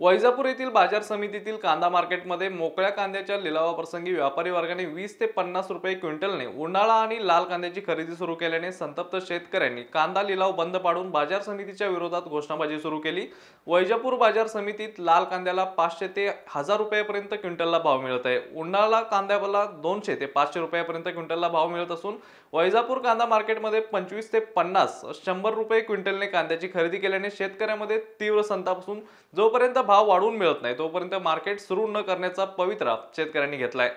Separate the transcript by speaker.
Speaker 1: वैजापूर येथील बाजार समितीतील कांदा मार्केटमध्ये मोकळ्या कांद्याच्या लिलावाप्रसंगी व्यापारी वर्गाने वीस ते पन्नास रुपये क्विंटलने उन्हाळा आणि लाल कांद्याची खरेदी सुरू केल्याने संतप्त शेतकऱ्यांनी कांदा लिलाव बंद पाडून बाजार समितीच्या विरोधात घोषणाबाजी सुरू केली वैजापूर बाजार समितीत लाल कांद्याला पाचशे ते हजार रुपयापर्यंत क्विंटलला भाव मिळत आहे उन्हाळा कांद्याला दोनशे ते पाचशे रुपयापर्यंत क्विंटलला भाव मिळत असून वैजापूर कांदा मार्केटमध्ये पंचवीस ते पन्नास शंभर रुपये क्विंटलने कांद्याची खरेदी केल्याने शेतकऱ्यांमध्ये तीव्र संताप असून जोपर्यंत भाव वाढून मिळत नाही तोपर्यंत मार्केट सुरू न करण्याचा पवित्रा शेतकऱ्यांनी घेतलाय